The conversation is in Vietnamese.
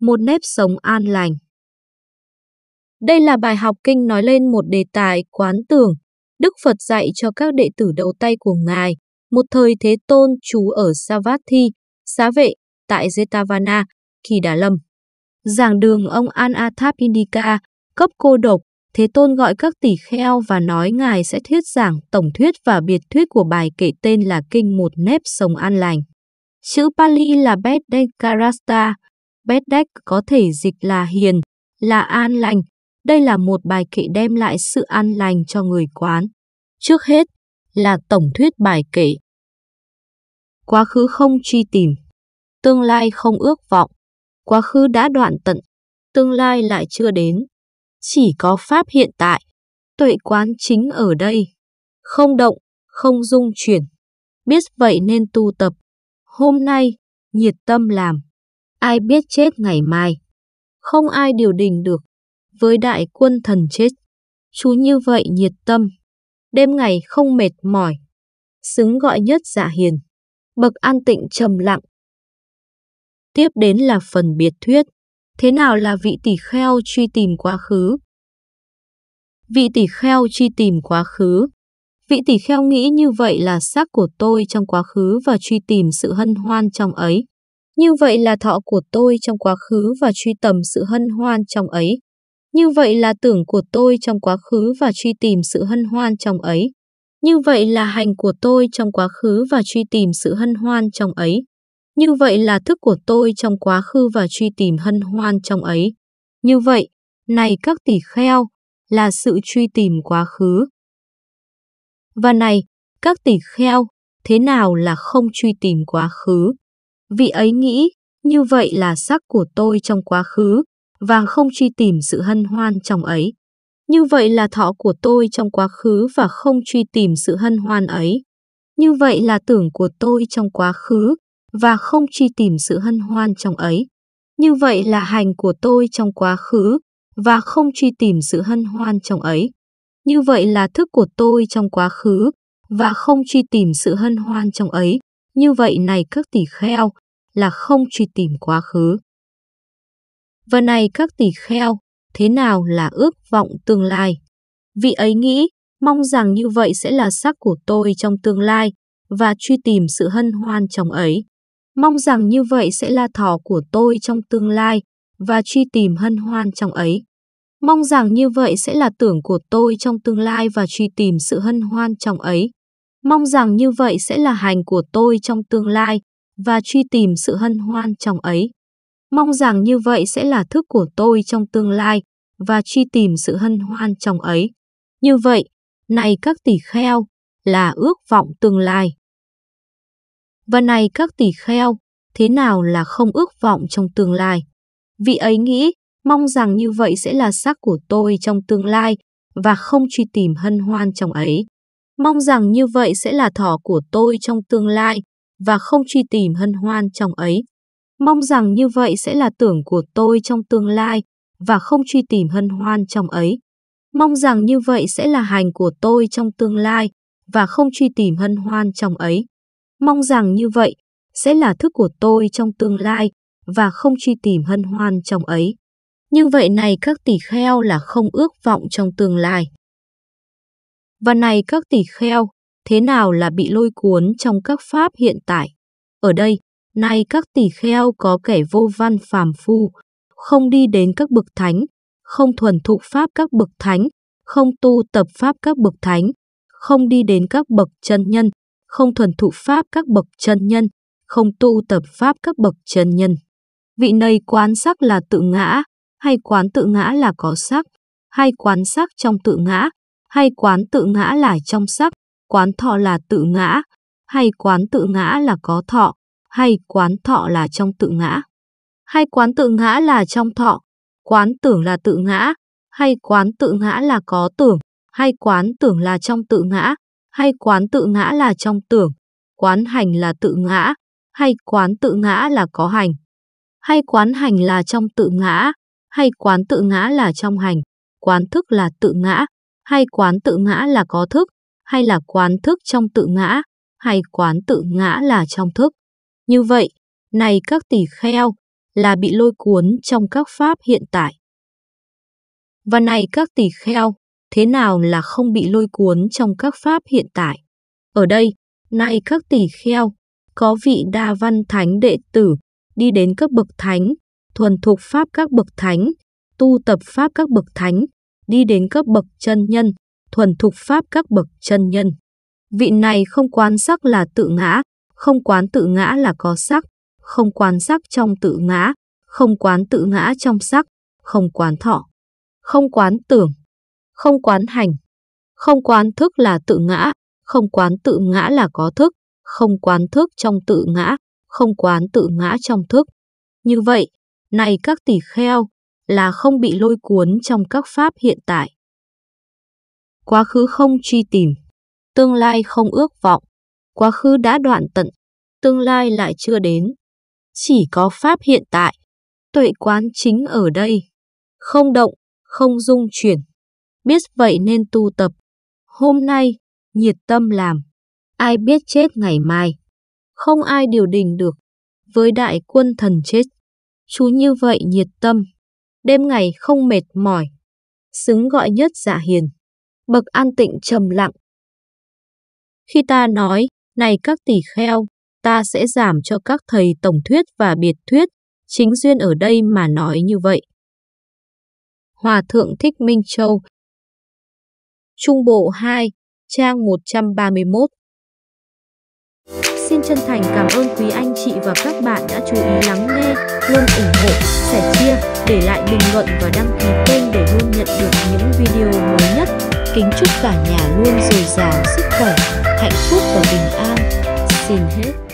một nếp sống an lành. Đây là bài học kinh nói lên một đề tài quán tưởng, Đức Phật dạy cho các đệ tử đầu tay của Ngài, một thời thế tôn trú ở Savatthi, xá vệ, tại Jetavana, Kỳ Đà Lâm. Giảng đường ông An Athap cấp cô độc, Thế Tôn gọi các tỷ kheo và nói Ngài sẽ thuyết giảng tổng thuyết và biệt thuyết của bài kể tên là Kinh Một Nếp Sống An Lành. Chữ Pali là Bedenkarasta, Bedeck có thể dịch là hiền, là an lành. Đây là một bài kệ đem lại sự an lành cho người quán. Trước hết là tổng thuyết bài kệ. Quá khứ không truy tìm, tương lai không ước vọng, quá khứ đã đoạn tận, tương lai lại chưa đến. Chỉ có pháp hiện tại, tuệ quán chính ở đây, không động, không dung chuyển. Biết vậy nên tu tập, hôm nay, nhiệt tâm làm ai biết chết ngày mai. Không ai điều đình được, với đại quân thần chết. Chú như vậy nhiệt tâm, đêm ngày không mệt mỏi. Xứng gọi nhất dạ hiền, bậc an tịnh trầm lặng. Tiếp đến là phần biệt thuyết, thế nào là vị tỷ kheo truy tìm quá khứ? Vị tỷ kheo truy tìm quá khứ Vị tỷ kheo nghĩ như vậy là xác của tôi trong quá khứ và truy tìm sự hân hoan trong ấy. Như vậy là thọ của tôi trong quá khứ và truy tầm sự hân hoan trong ấy. Như vậy là tưởng của tôi trong quá khứ và truy tìm sự hân hoan trong ấy. Như vậy là hành của tôi trong quá khứ và truy tìm sự hân hoan trong ấy. Như vậy là thức của tôi trong quá khứ và truy tìm hân hoan trong ấy. Như vậy, này các tỷ kheo, là sự truy tìm quá khứ. Và này, các tỷ kheo, thế nào là không truy tìm quá khứ? Vị ấy nghĩ, như vậy là sắc của tôi trong quá khứ, và không truy tìm sự hân hoan trong ấy. Như vậy là thọ của tôi trong quá khứ và không truy tìm sự hân hoan ấy. Như vậy là tưởng của tôi trong quá khứ và không truy tìm sự hân hoan trong ấy. Như vậy là hành của tôi trong quá khứ và không truy tìm sự hân hoan trong ấy. Như vậy là thức của tôi trong quá khứ và không truy tìm sự hân hoan trong ấy. Như vậy này các tỷ kheo, là không truy tìm quá khứ. Và này các tỷ kheo, thế nào là ước vọng tương lai? Vị ấy nghĩ, mong rằng như vậy sẽ là sắc của tôi trong tương lai và truy tìm sự hân hoan trong ấy. Mong rằng như vậy sẽ là thỏ của tôi trong tương lai và truy tìm hân hoan trong ấy. Mong rằng như vậy sẽ là tưởng của tôi trong tương lai và truy tìm sự hân hoan trong ấy. Mong rằng như vậy sẽ là hành của tôi trong tương lai và truy tìm sự hân hoan trong ấy. Mong rằng như vậy sẽ là thức của tôi trong tương lai và truy tìm sự hân hoan trong ấy. Như vậy, này các tỷ kheo, là ước vọng tương lai. Và này các tỷ kheo, thế nào là không ước vọng trong tương lai? Vị ấy nghĩ, mong rằng như vậy sẽ là xác của tôi trong tương lai và không truy tìm hân hoan trong ấy. Mong rằng như vậy sẽ là thỏ của tôi trong tương lai và không truy tìm hân hoan trong ấy. Mong rằng như vậy sẽ là tưởng của tôi trong tương lai và không truy tìm hân hoan trong ấy. Mong rằng như vậy sẽ là hành của tôi trong tương lai và không truy tìm hân hoan trong ấy. Mong rằng như vậy sẽ là thức của tôi trong tương lai và không truy tìm hân hoan trong ấy. Như vậy này các tỷ kheo là không ước vọng trong tương lai. Và này các tỷ kheo, thế nào là bị lôi cuốn trong các pháp hiện tại. Ở đây, nay các tỷ kheo có kẻ vô văn phàm phu, không đi đến các bậc thánh, không thuần thụ pháp các bậc thánh, không tu tập pháp các bậc thánh, không đi đến các bậc chân nhân, không thuần thụ pháp các bậc chân nhân, không tu tập pháp các bậc chân nhân. Vị này quán sắc là tự ngã, hay quán tự ngã là có sắc, hay quán sắc trong tự ngã, hay quán tự ngã là trong sắc, quán thọ là tự ngã, hay quán tự ngã là có thọ, hay quán thọ là trong tự ngã, hay quán tự ngã là trong thọ, quán tưởng là tự ngã, hay quán tự ngã là có tưởng, hay quán tưởng là trong tự ngã, hay quán tự ngã là trong tưởng, quán hành là tự ngã, hay quán tự ngã là có hành, hay quán hành là trong tự ngã, hay quán tự ngã là trong hành, quán thức là tự ngã, hay quán tự ngã là có thức, hay là quán thức trong tự ngã, hay quán tự ngã là trong thức. Như vậy, này các tỷ kheo, là bị lôi cuốn trong các pháp hiện tại. Và này các tỷ kheo, thế nào là không bị lôi cuốn trong các pháp hiện tại? Ở đây, này các tỷ kheo, có vị đa văn thánh đệ tử, đi đến các bậc thánh, thuần thuộc pháp các bậc thánh, tu tập pháp các bậc thánh, đi đến các bậc chân nhân, thuần thục pháp các bậc chân nhân. Vị này không quán sắc là tự ngã, không quán tự ngã là có sắc, không quán sắc trong tự ngã, không quán tự ngã trong sắc, không quán thọ, không quán tưởng, không quán hành, không quán thức là tự ngã, không quán tự ngã là có thức, không quán thức trong tự ngã, không quán tự ngã trong thức. Như vậy, này các tỷ kheo, là không bị lôi cuốn trong các pháp hiện tại quá khứ không truy tìm, tương lai không ước vọng, quá khứ đã đoạn tận, tương lai lại chưa đến. Chỉ có pháp hiện tại, tuệ quán chính ở đây, không động, không dung chuyển. Biết vậy nên tu tập. Hôm nay, nhiệt tâm làm. Ai biết chết ngày mai. Không ai điều đình được. Với đại quân thần chết, chú như vậy nhiệt tâm. Đêm ngày không mệt mỏi. Xứng gọi nhất dạ hiền bậc an tịnh trầm lặng. Khi ta nói, này các tỷ kheo, ta sẽ giảm cho các thầy tổng thuyết và biệt thuyết, chính duyên ở đây mà nói như vậy. Hòa Thượng Thích Minh Châu Trung Bộ 2, trang 131 Xin chân thành cảm ơn quý anh chị và các bạn đã chú ý lắng nghe, luôn ủng hộ, sẻ chia, để lại bình luận và đăng ký kênh để luôn nhận được những video mới nhất. Kính chúc cả nhà luôn dồi dào sức khỏe, hạnh phúc và bình an. Xin hết.